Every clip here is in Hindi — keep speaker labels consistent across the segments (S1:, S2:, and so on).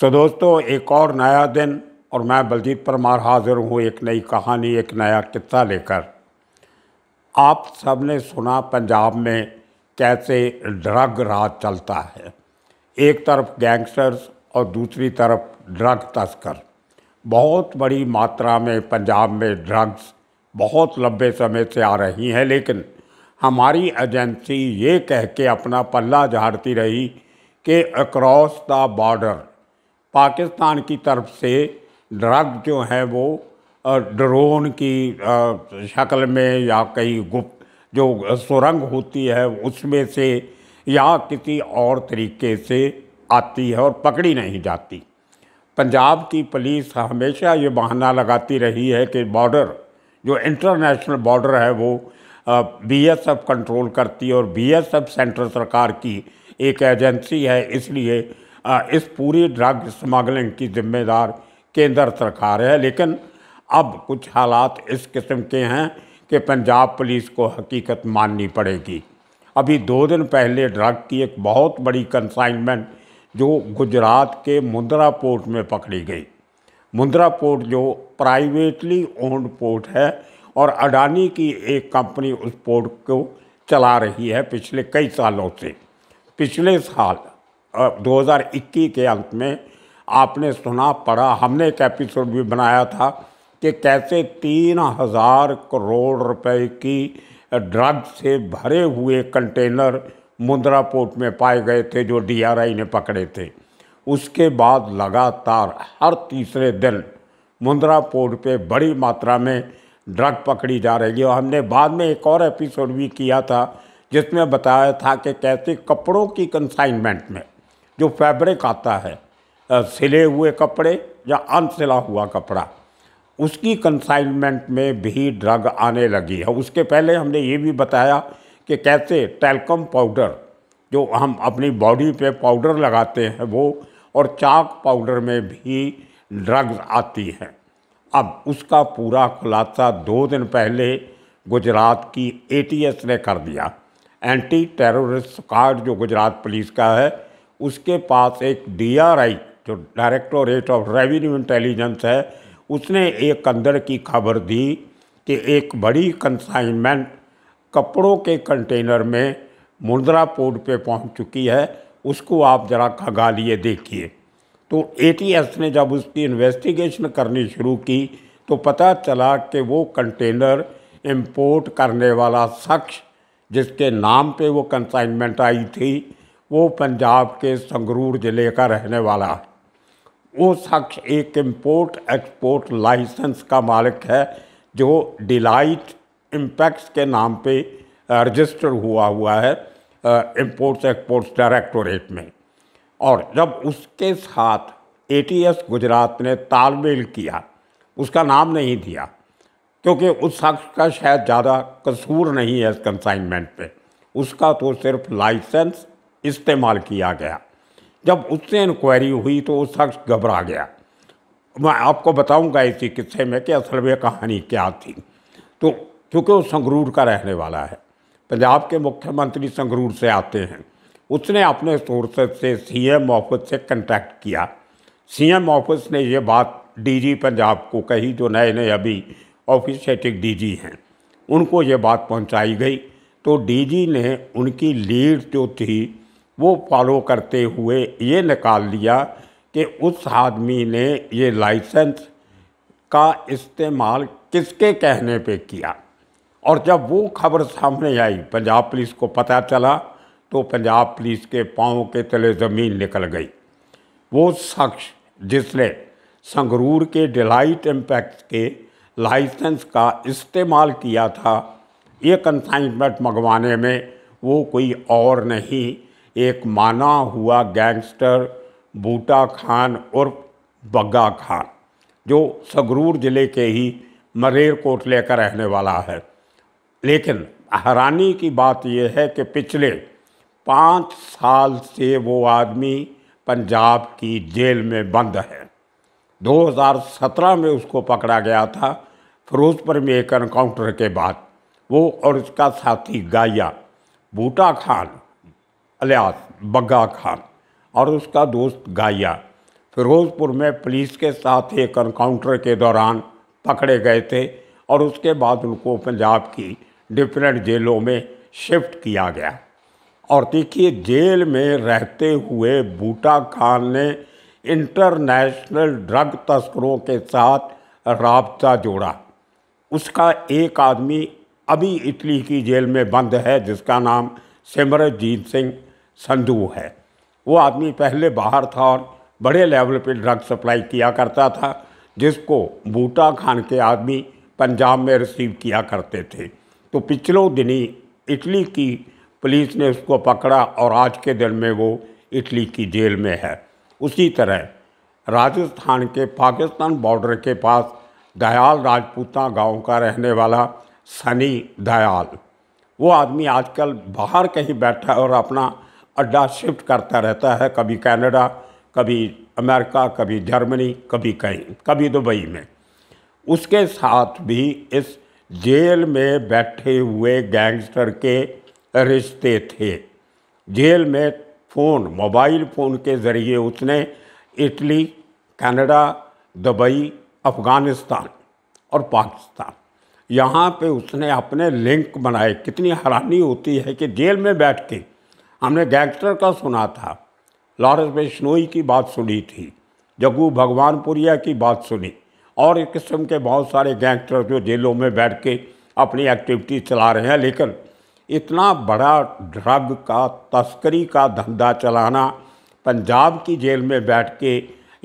S1: तो दोस्तों एक और नया दिन और मैं बलजीत परमार हाजिर हूँ एक नई कहानी एक नया किस्सा लेकर आप सब ने सुना पंजाब में कैसे ड्रग राज चलता है एक तरफ गैंगस्टर्स और दूसरी तरफ ड्रग तस्कर बहुत बड़ी मात्रा में पंजाब में ड्रग्स बहुत लंबे समय से आ रही हैं लेकिन हमारी एजेंसी ये कह के अपना पल्ला झाड़ती रही कि अक्रॉस द बॉर्डर पाकिस्तान की तरफ से ड्रग जो है वो ड्रोन की शक्ल में या कई गुप्त जो सुरंग होती है उसमें से या किसी और तरीके से आती है और पकड़ी नहीं जाती पंजाब की पुलिस हमेशा ये बहाना लगाती रही है कि बॉर्डर जो इंटरनेशनल बॉर्डर है वो बीएसएफ कंट्रोल करती है और बीएसएफ सेंट्रल सरकार की एक एजेंसी है इसलिए इस पूरी ड्रग स्मगलिंग की जिम्मेदार केंद्र सरकार है लेकिन अब कुछ हालात इस किस्म के हैं कि पंजाब पुलिस को हकीकत माननी पड़ेगी अभी दो दिन पहले ड्रग की एक बहुत बड़ी कंसाइनमेंट जो गुजरात के मुंद्रा पोर्ट में पकड़ी गई मुंद्रा पोर्ट जो प्राइवेटली ओन्ड पोर्ट है और अडानी की एक कंपनी उस पोर्ट को चला रही है पिछले कई सालों से पिछले साल 2021 के अंत में आपने सुना पढ़ा हमने एक एपिसोड भी बनाया था कि कैसे तीन हजार करोड़ रुपए की ड्रग से भरे हुए कंटेनर मुंद्रा पोर्ट में पाए गए थे जो डीआरआई ने पकड़े थे उसके बाद लगातार हर तीसरे दिन मुंद्रा पोर्ट पे बड़ी मात्रा में ड्रग पकड़ी जा रही है और हमने बाद में एक और एपिसोड भी किया था जिसमें बताया था कि कैसे कपड़ों की कंसाइनमेंट में जो फैब्रिक आता है सिले हुए कपड़े या अनसिला हुआ कपड़ा उसकी कंसाइनमेंट में भी ड्रग आने लगी है उसके पहले हमने ये भी बताया कि कैसे टेलकम पाउडर जो हम अपनी बॉडी पे पाउडर लगाते हैं वो और चाक पाउडर में भी ड्रग्स आती हैं अब उसका पूरा खुलासा दो दिन पहले गुजरात की एटीएस ने कर दिया एंटी टेररिस्ट कार्ड जो गुजरात पुलिस का है उसके पास एक डीआरआई जो डायरेक्टोरेट ऑफ रेवेन्यू इंटेलिजेंस है उसने एक अंदर की खबर दी कि एक बड़ी कंसाइनमेंट कपड़ों के कंटेनर में मुंद्रा पोर्ट पे पहुंच चुकी है उसको आप ज़रा लिए देखिए तो एटीएस ने जब उसकी इन्वेस्टिगेशन करनी शुरू की तो पता चला कि वो कंटेनर इम्पोर्ट करने वाला शख्स जिसके नाम पे वो कंसाइनमेंट आई थी वो पंजाब के संगरूर ज़िले का रहने वाला वो शख्स एक इम्पोर्ट एक्सपोर्ट लाइसेंस का मालिक है जो डिलाइट इम्पैक्ट्स के नाम पे रजिस्टर हुआ हुआ है इम्पोर्ट्स एक्सपोर्ट्स डायरेक्टोरेट में और जब उसके साथ एटीएस गुजरात ने तालमेल किया उसका नाम नहीं दिया क्योंकि उस शख्स का शायद ज़्यादा कसूर नहीं है इस कंसाइनमेंट पे उसका तो सिर्फ लाइसेंस इस्तेमाल किया गया जब उससे इंक्वायरी हुई तो उस शख्स घबरा गया मैं आपको बताऊंगा इसी किस्से में कि असल में कहानी क्या थी तो क्योंकि वो संगरूर का रहने वाला है पंजाब के मुख्यमंत्री संगरूर से आते हैं उसने अपने सोर्सेज से सीएम ऑफिस से कंटेक्ट किया सीएम ऑफिस ने ये बात डीजी पंजाब को कही जो नए नए अभी डी जी हैं उनको ये बात पहुँचाई गई तो जी ने उनकी लीड जो थी वो फॉलो करते हुए ये निकाल लिया कि उस आदमी ने ये लाइसेंस का इस्तेमाल किसके कहने पे किया और जब वो खबर सामने आई पंजाब पुलिस को पता चला तो पंजाब पुलिस के पाँव के तले ज़मीन निकल गई वो शख्स जिसने संगरूर के डिलाइट इम्पैक्ट के लाइसेंस का इस्तेमाल किया था ये कंसाइनमेंट मंगवाने में वो कोई और नहीं एक माना हुआ गैंगस्टर बूटा खान उर्फ बग्गा खान जो सगरूर ज़िले के ही मरेर कोटले का रहने वाला है लेकिन हैरानी की बात यह है कि पिछले पाँच साल से वो आदमी पंजाब की जेल में बंद है 2017 में उसको पकड़ा गया था फिरोजपुर में एक एनकाउंटर के बाद वो और उसका साथी गाया बूटा खान अलियास बग्गा खान और उसका दोस्त गाया फिरोजपुर में पुलिस के साथ एक एनकाउंटर के दौरान पकड़े गए थे और उसके बाद उनको पंजाब की डिफरेंट जेलों में शिफ्ट किया गया और देखिए जेल में रहते हुए बूटा खान ने इंटरनेशनल ड्रग तस्करों के साथ रबता जोड़ा उसका एक आदमी अभी इटली की जेल में बंद है जिसका नाम सिमरजीत सिंह संधु है वो आदमी पहले बाहर था और बड़े लेवल पे ड्रग सप्लाई किया करता था जिसको बूटा खान के आदमी पंजाब में रिसीव किया करते थे तो पिछलों दिन ही इटली की पुलिस ने उसको पकड़ा और आज के दिन में वो इटली की जेल में है उसी तरह राजस्थान के पाकिस्तान बॉर्डर के पास दयाल राजपूता गांव का रहने वाला सनी दयाल वो आदमी आजकल बाहर कहीं बैठा है और अपना अड्डा शिफ्ट करता रहता है कभी कनाडा कभी अमेरिका कभी जर्मनी कभी कहीं कभी दुबई में उसके साथ भी इस जेल में बैठे हुए गैंगस्टर के रिश्ते थे जेल में फ़ोन मोबाइल फ़ोन के ज़रिए उसने इटली कनाडा दुबई अफ़गानिस्तान और पाकिस्तान यहाँ पे उसने अपने लिंक बनाए कितनी हैरानी होती है कि जेल में बैठ के हमने गैंगस्टर का सुना था लॉरेंस बिश्नोई की बात सुनी थी भगवान भगवानपुरिया की बात सुनी और एक किस्म के बहुत सारे गैंगस्टर जो जेलों में बैठ के अपनी एक्टिविटी चला रहे हैं लेकिन इतना बड़ा ड्रग का तस्करी का धंधा चलाना पंजाब की जेल में बैठ के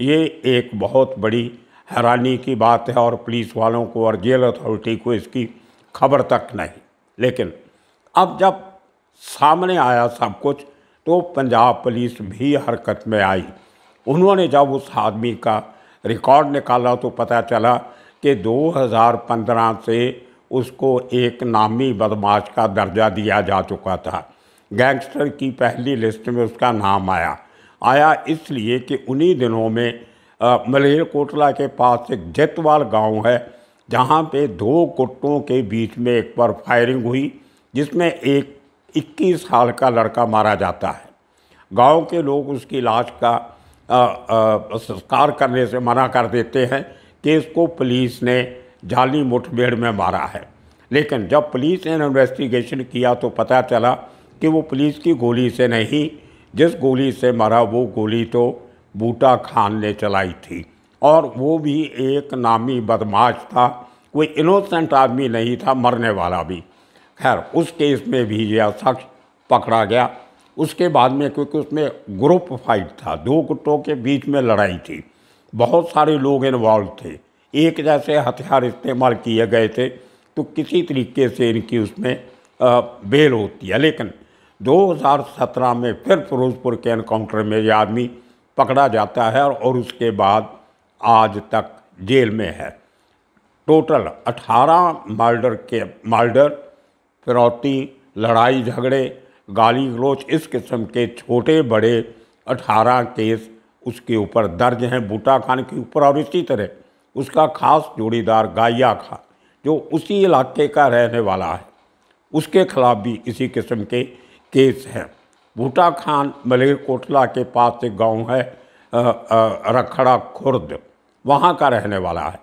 S1: ये एक बहुत बड़ी हैरानी की बात है और पुलिस वालों को और जेल अथॉरिटी को इसकी खबर तक नहीं लेकिन अब जब सामने आया सब कुछ तो पंजाब पुलिस भी हरकत में आई उन्होंने जब उस आदमी का रिकॉर्ड निकाला तो पता चला कि 2015 से उसको एक नामी बदमाश का दर्जा दिया जा चुका था गैंगस्टर की पहली लिस्ट में उसका नाम आया आया इसलिए कि उन्हीं दिनों में मलेरकोटला के पास एक जैतवाल गांव है जहां पे दो कुत्तों के बीच में एक पर फायरिंग हुई जिसमें एक 21 साल का लड़का मारा जाता है गांव के लोग उसकी लाश का संस्कार करने से मना कर देते हैं कि इसको पुलिस ने जाली मुठभेड़ में मारा है लेकिन जब पुलिस ने इन्वेस्टिगेशन किया तो पता चला कि वो पुलिस की गोली से नहीं जिस गोली से मारा वो गोली तो बूटा खान ने चलाई थी और वो भी एक नामी बदमाश था कोई इनोसेंट आदमी नहीं था मरने वाला भी खैर उस केस में भी यह शख्स पकड़ा गया उसके बाद में क्योंकि उसमें ग्रुप फाइट था दो गुटों के बीच में लड़ाई थी बहुत सारे लोग इन्वॉल्व थे एक जैसे हथियार इस्तेमाल किए गए थे तो किसी तरीके से इनकी उसमें बेल होती है लेकिन 2017 में फिर फिरोजपुर के एनकाउंटर में ये आदमी पकड़ा जाता है और उसके बाद आज तक जेल में है टोटल 18 मर्डर के मर्डर फिरौती लड़ाई झगड़े गाली गलोच इस किस्म के छोटे बड़े अठारह केस उसके ऊपर दर्ज हैं बूटा खान के ऊपर और इसी तरह उसका खास जोड़ीदार गाइया खान जो उसी इलाके का रहने वाला है उसके खिलाफ भी इसी किस्म के केस हैं बूटा खान मलेरकोटला के पास एक गांव है रखड़ा खुर्द वहाँ का रहने वाला है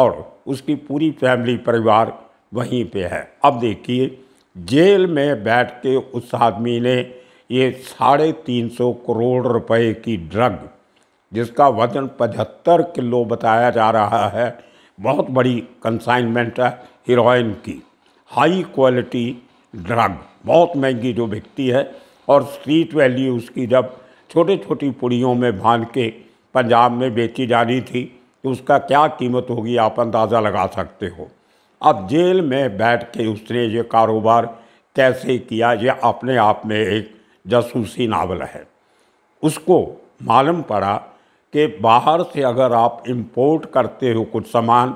S1: और उसकी पूरी फैमिली परिवार वहीं पे है अब देखिए जेल में बैठ के उस आदमी ने ये साढ़े तीन सौ करोड़ रुपए की ड्रग जिसका वजन पचहत्तर किलो बताया जा रहा है बहुत बड़ी कंसाइनमेंट है हीरोइन की हाई क्वालिटी ड्रग बहुत महंगी जो बिकती है और स्ट्रीट वैल्यू उसकी जब छोटे छोटी पुड़ियों में बांध के पंजाब में बेची जानी थी तो उसका क्या कीमत होगी आप अंदाज़ा लगा सकते हो अब जेल में बैठ के उसने ये कारोबार कैसे किया ये अपने आप में एक जासूसी नावल है उसको मालूम पड़ा कि बाहर से अगर आप इंपोर्ट करते हो कुछ सामान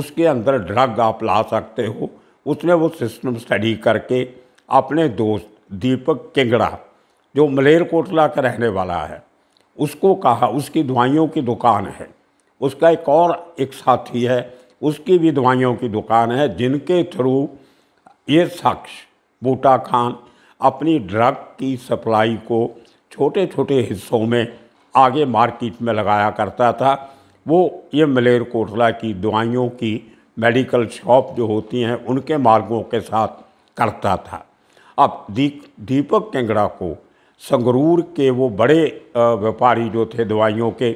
S1: उसके अंदर ड्रग आप ला सकते हो उसने वो सिस्टम स्टडी करके अपने दोस्त दीपक किंगड़ा जो मलेरकोटला का रहने वाला है उसको कहा उसकी दवाइयों की दुकान है उसका एक और एक साथी है उसकी भी दवाइयों की दुकान है जिनके थ्रू ये शख्स बूटा खान अपनी ड्रग की सप्लाई को छोटे छोटे हिस्सों में आगे मार्केट में लगाया करता था वो ये मलेरकोटला की दवाइयों की मेडिकल शॉप जो होती हैं उनके मार्गों के साथ करता था अब दीप दीपक केंगड़ा को संगरूर के वो बड़े व्यापारी जो थे दवाइयों के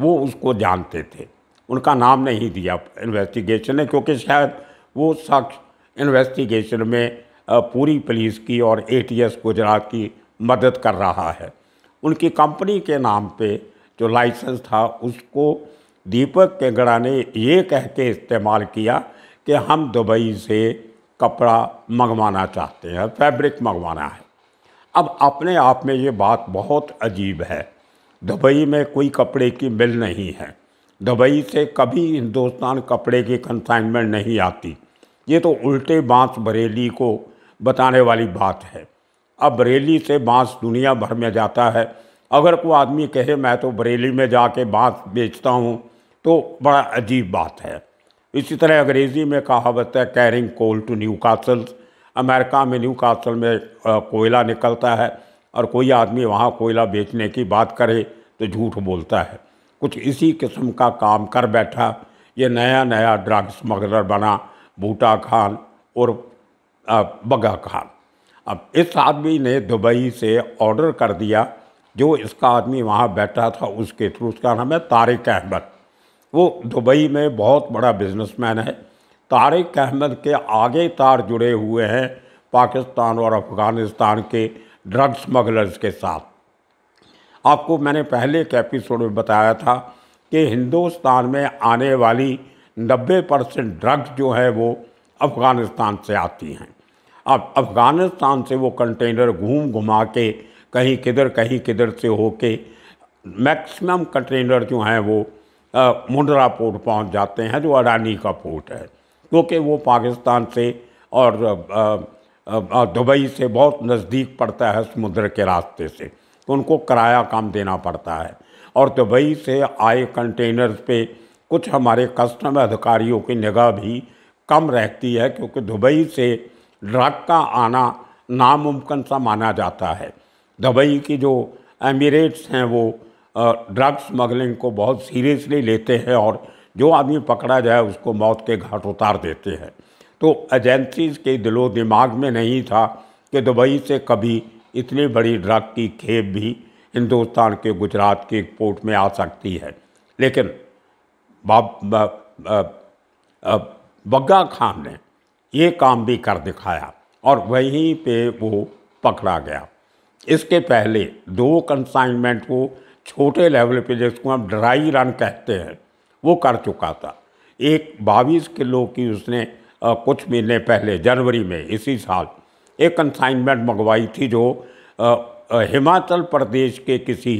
S1: वो उसको जानते थे उनका नाम नहीं दिया इन्वेस्टिगेशन ने क्योंकि शायद वो शख्स इन्वेस्टिगेशन में पूरी पुलिस की और एटीएस गुजरात की मदद कर रहा है उनकी कंपनी के नाम पे जो लाइसेंस था उसको दीपक केंगड़ा ने ये कह के इस्तेमाल किया कि हम दुबई से कपड़ा मंगवाना चाहते हैं फैब्रिक मंगवाना है अब अपने आप में ये बात बहुत अजीब है दुबई में कोई कपड़े की मिल नहीं है दुबई से कभी हिंदुस्तान कपड़े की कंसाइनमेंट नहीं आती ये तो उल्टे बांस बरेली को बताने वाली बात है अब बरेली से बांस दुनिया भर में जाता है अगर कोई आदमी कहे मैं तो बरेली में जाके बांस बेचता हूँ तो बड़ा अजीब बात है इसी तरह अंग्रेज़ी में कहावत है carrying coal to Newcastles America में न्यू कासल में कोयला निकलता है और कोई आदमी वहाँ कोयला बेचने की बात करे तो झूठ बोलता है कुछ इसी किस्म का काम कर बैठा ये नया नया ड्रग स्मगलर बना बूटा खान और बगा खान अब इस आदमी ने दुबई से ऑर्डर कर दिया जो इसका आदमी वहाँ बैठा था उसके थ्रू उसका नाम है तारिक अहमद वो दुबई में बहुत बड़ा बिजनेसमैन है तारिक अहमद के आगे तार जुड़े हुए हैं पाकिस्तान और अफ़गानिस्तान के ड्रग स्मगलर्स के साथ आपको मैंने पहले एक एपिसोड में बताया था कि हिंदुस्तान में आने वाली 90 परसेंट ड्रग्स जो है वो अफ़गानिस्तान से आती हैं अब अफ़गानिस्तान से वो कंटेनर घूम घुमा के कहीं किधर कहीं किधर से होके मैक्सिमम कंटेनर जो हैं वो मुंडरा पोर्ट पहुंच जाते हैं जो अडानी का पोर्ट है क्योंकि वो पाकिस्तान से और दुबई से बहुत नज़दीक पड़ता है समुद्र के रास्ते से तो उनको किराया काम देना पड़ता है और दुबई से आए कंटेनर्स पे कुछ हमारे कस्टम अधिकारियों की निगाह भी कम रहती है क्योंकि दुबई से ड्रग का आना नामुमकिन सा माना जाता है दुबई की जो एमिरेट्स हैं वो ड्रग स्मगलिंग को बहुत सीरियसली लेते हैं और जो आदमी पकड़ा जाए उसको मौत के घाट उतार देते हैं तो एजेंसीज के दिलो दिमाग में नहीं था कि दुबई से कभी इतनी बड़ी ड्रग की खेप भी हिंदुस्तान के गुजरात के पोर्ट में आ सकती है लेकिन बग्गा खान ने ये काम भी कर दिखाया और वहीं पे वो पकड़ा गया इसके पहले दो कंसाइनमेंट को छोटे लेवल पे जिसको हम ड्राई रन कहते हैं वो कर चुका था एक बाईस किलो की उसने कुछ महीने पहले जनवरी में इसी साल एक कंसाइनमेंट मंगवाई थी जो हिमाचल प्रदेश के किसी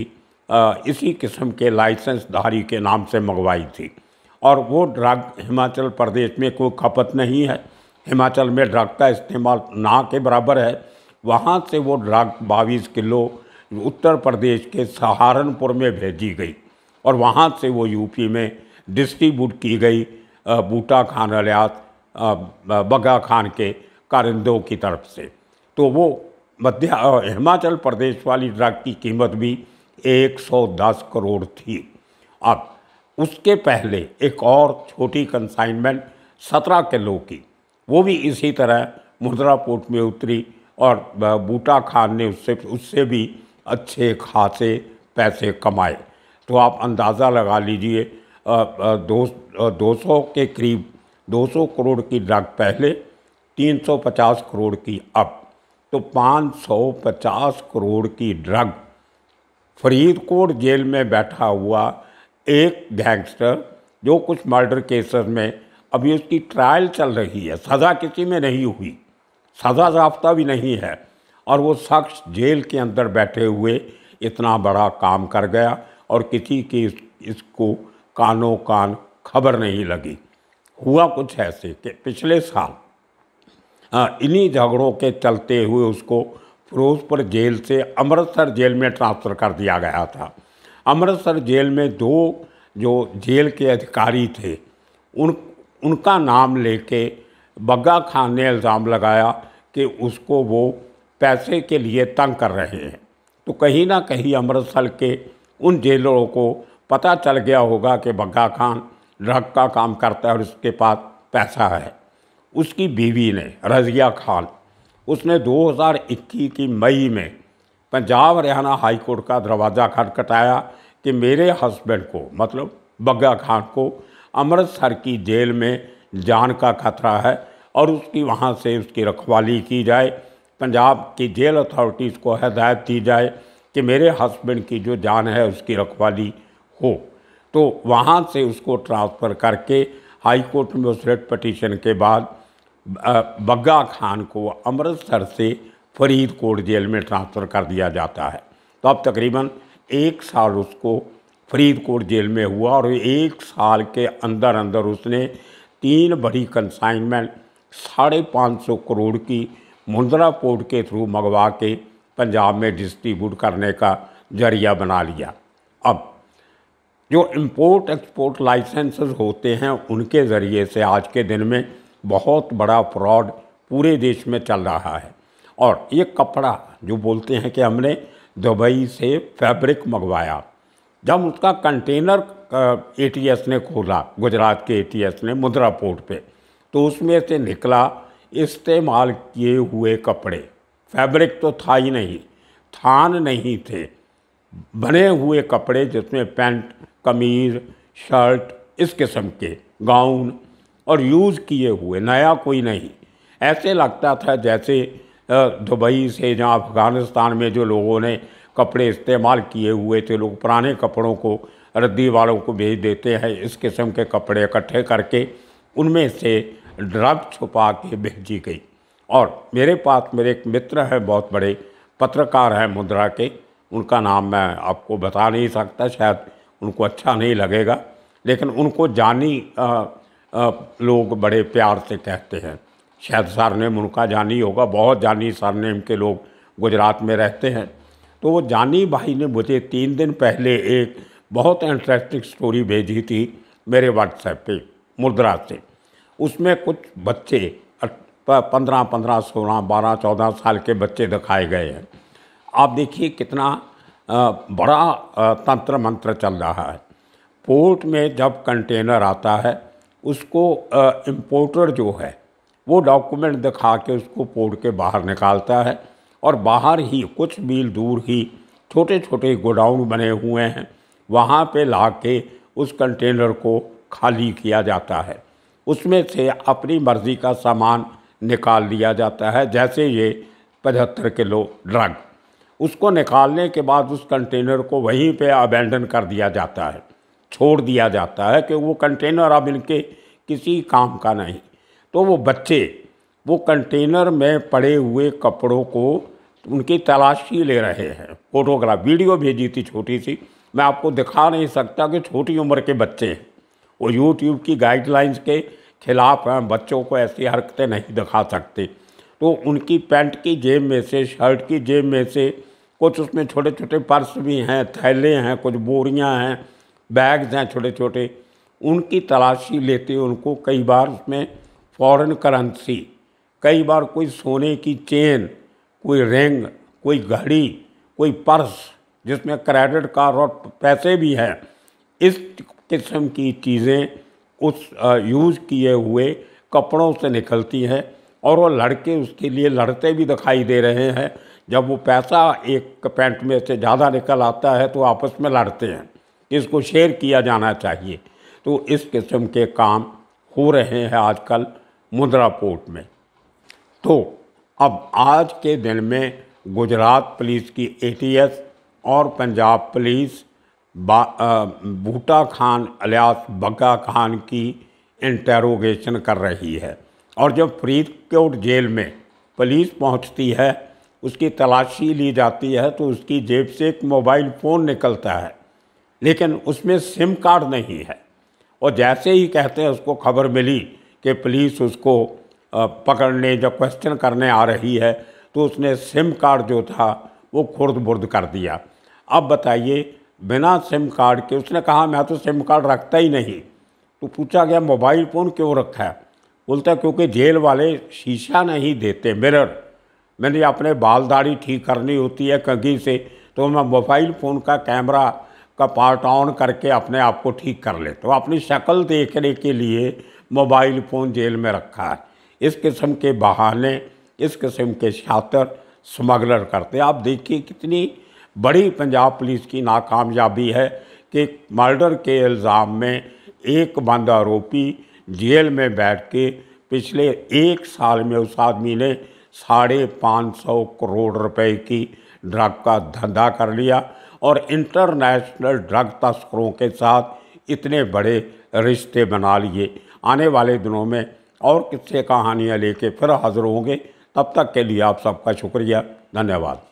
S1: आ, इसी किस्म के लाइसेंसधारी के नाम से मंगवाई थी और वो ड्रग हिमाचल प्रदेश में कोई खपत नहीं है हिमाचल में ड्रग का इस्तेमाल ना के बराबर है वहाँ से वो ड्रग बाईस किलो उत्तर प्रदेश के सहारनपुर में भेजी गई और वहाँ से वो यूपी में डिस्ट्रीब्यूट की गई बूटा खान अलियात बगा खान के कारिंदों की तरफ से तो वो मध्य हिमाचल प्रदेश वाली ड्रग की कीमत भी 110 करोड़ थी अब उसके पहले एक और छोटी कंसाइनमेंट 17 किलो की वो भी इसी तरह मुद्रा पोर्ट में उतरी और बूटा खान ने उससे उससे भी अच्छे खासे पैसे कमाए तो आप अंदाज़ा लगा लीजिए दो दो सौ के करीब 200 करोड़ की ड्रग पहले 350 करोड़ की अब तो 550 करोड़ की ड्रग फरीदकोट जेल में बैठा हुआ एक गैंगस्टर जो कुछ मर्डर केसेस में अभी उसकी ट्रायल चल रही है सज़ा किसी में नहीं हुई सज़ा याफ्ता भी नहीं है और वो शख्स जेल के अंदर बैठे हुए इतना बड़ा काम कर गया और किसी की इस, इसको कानों कान खबर नहीं लगी हुआ कुछ ऐसे कि पिछले साल हाँ, इन्हीं झगड़ों के चलते हुए उसको फिरोजपुर जेल से अमृतसर जेल में ट्रांसफ़र कर दिया गया था अमृतसर जेल में दो जो जेल के अधिकारी थे उन उनका नाम लेके बग्गा खान ने इल्ज़ाम लगाया कि उसको वो पैसे के लिए तंग कर रहे हैं तो कहीं ना कहीं अमृतसर के उन जेलरों को पता चल गया होगा कि बग्गा खान ड्रग का काम करता है और इसके पास पैसा है उसकी बीवी ने रजिया खान उसने 2021 की मई में पंजाब हरियाणा हाईकोर्ट का दरवाज़ा खटखटाया कि मेरे हस्बैंड को मतलब बग्गा खान को अमृतसर की जेल में जान का खतरा है और उसकी वहाँ से उसकी रखवाली की जाए पंजाब की जेल अथॉरिटीज़ को हदायत दी जाए कि मेरे हस्बैंड की जो जान है उसकी रखवाली हो तो वहाँ से उसको ट्रांसफ़र करके हाई कोर्ट में उस रेट पटिशन के बाद बग्गा खान को अमृतसर से फरीदकोट जेल में ट्रांसफ़र कर दिया जाता है तो अब तकरीबन एक साल उसको फरीदकोट जेल में हुआ और एक साल के अंदर अंदर उसने तीन बड़ी कंसाइनमेंट साढ़े पाँच सौ करोड़ की मुंद्रा पोर्ट के थ्रू मंगवा के पंजाब में डिस्ट्रीब्यूट करने का जरिया बना लिया अब जो इम्पोर्ट एक्सपोर्ट लाइसेंसेस होते हैं उनके ज़रिए से आज के दिन में बहुत बड़ा फ्रॉड पूरे देश में चल रहा है और ये कपड़ा जो बोलते हैं कि हमने दुबई से फैब्रिक मंगवाया जब उसका कंटेनर एटीएस ने खोला गुजरात के एटीएस ने मुद्रा पोर्ट पे तो उसमें से निकला इस्तेमाल किए हुए कपड़े फैब्रिक तो था ही नहीं थान नहीं थे बने हुए कपड़े जिसमें पैंट कमीज शर्ट इस किस्म के गाउन और यूज़ किए हुए नया कोई नहीं ऐसे लगता था जैसे दुबई से जहाँ अफ़गानिस्तान में जो लोगों ने कपड़े इस्तेमाल किए हुए थे लोग पुराने कपड़ों को रद्दी वालों को भेज देते हैं इस किस्म के कपड़े इकट्ठे करके उनमें से ड्रग छुपा के भेजी गई और मेरे पास मेरे एक मित्र हैं बहुत बड़े पत्रकार हैं मुद्रा के उनका नाम मैं आपको बता नहीं सकता शायद उनको अच्छा नहीं लगेगा लेकिन उनको जानी आ, लोग बड़े प्यार से कहते हैं शायद सारनेम उनका जानी होगा बहुत जानी सरनेम के लोग गुजरात में रहते हैं तो वो जानी भाई ने मुझे तीन दिन पहले एक बहुत इंटरेस्टिंग स्टोरी भेजी थी मेरे व्हाट्सएप पे मुद्रा से उसमें कुछ बच्चे पंद्रह पंद्रह सोलह बारह चौदह साल के बच्चे दिखाए गए हैं आप देखिए कितना बड़ा तंत्र मंत्र चल रहा है पोर्ट में जब कंटेनर आता है उसको इम्पोर्टर जो है वो डॉक्यूमेंट दिखा के उसको पोर्ट के बाहर निकालता है और बाहर ही कुछ मील दूर ही छोटे छोटे गोडाउन बने हुए हैं वहाँ पे ला के उस कंटेनर को खाली किया जाता है उसमें से अपनी मर्ज़ी का सामान निकाल लिया जाता है जैसे ये पचहत्तर किलो ड्रग उसको निकालने के बाद उस कंटेनर को वहीं पे अबेंडन कर दिया जाता है छोड़ दिया जाता है कि वो कंटेनर अब इनके किसी काम का नहीं तो वो बच्चे वो कंटेनर में पड़े हुए कपड़ों को उनकी तलाशी ले रहे हैं फोटोग्राफ वीडियो भेजी थी छोटी सी मैं आपको दिखा नहीं सकता कि छोटी उम्र के बच्चे हैं वो यूट्यूब की गाइडलाइंस के खिलाफ हैं बच्चों को ऐसी हरकतें नहीं दिखा सकते तो उनकी पैंट की जेब में से शर्ट की जेब में से कुछ उसमें छोटे छोटे पर्स भी हैं थैले हैं कुछ बोरियाँ हैं बैग्स हैं छोटे छोटे उनकी तलाशी लेते उनको कई बार उसमें फॉरेन करेंसी कई बार कोई सोने की चेन कोई रिंग कोई घड़ी कोई पर्स जिसमें क्रेडिट कार्ड और पैसे भी हैं इस किस्म की चीज़ें उस यूज़ किए हुए कपड़ों से निकलती हैं और वो लड़के उसके लिए लड़ते भी दिखाई दे रहे हैं जब वो पैसा एक पैंट में से ज़्यादा निकल आता है तो आपस में लड़ते हैं इसको शेयर किया जाना चाहिए तो इस किस्म के काम हो रहे हैं आजकल मुद्रा पोर्ट में तो अब आज के दिन में गुजरात पुलिस की एटीएस और पंजाब पुलिस बूटा खान अलियास बग्गा खान की इंटेरोगेशन कर रही है और जब फरीदकोट जेल में पुलिस पहुंचती है उसकी तलाशी ली जाती है तो उसकी जेब से एक मोबाइल फ़ोन निकलता है लेकिन उसमें सिम कार्ड नहीं है और जैसे ही कहते हैं उसको खबर मिली कि पुलिस उसको पकड़ने जब क्वेश्चन करने आ रही है तो उसने सिम कार्ड जो था वो खुर्द बुर्द कर दिया अब बताइए बिना सिम कार्ड के उसने कहा मैं तो सिम कार्ड रखता ही नहीं तो पूछा गया मोबाइल फ़ोन क्यों रखा है बोलता है क्योंकि जेल वाले शीशा नहीं देते मिरर मैंने अपने बाल दाढ़ी ठीक करनी होती है कंघी से तो मैं मोबाइल फ़ोन का कैमरा का पार्ट ऑन करके अपने आप को ठीक कर लेते तो अपनी शक्ल देखने के लिए मोबाइल फ़ोन जेल में रखा है इस किस्म के बहाने इस किस्म के छात्र स्मगलर करते आप देखिए कितनी बड़ी पंजाब पुलिस की नाकामयाबी है कि मर्डर के इल्ज़ाम में एक बंद आरोपी जेल में बैठ के पिछले एक साल में उस आदमी ने साढ़े पाँच सौ करोड़ रुपए की ड्रग का धंधा कर लिया और इंटरनेशनल ड्रग तस्करों के साथ इतने बड़े रिश्ते बना लिए आने वाले दिनों में और किस्से कहानियाँ लेके फिर हाज़िर होंगे तब तक के लिए आप सबका शुक्रिया धन्यवाद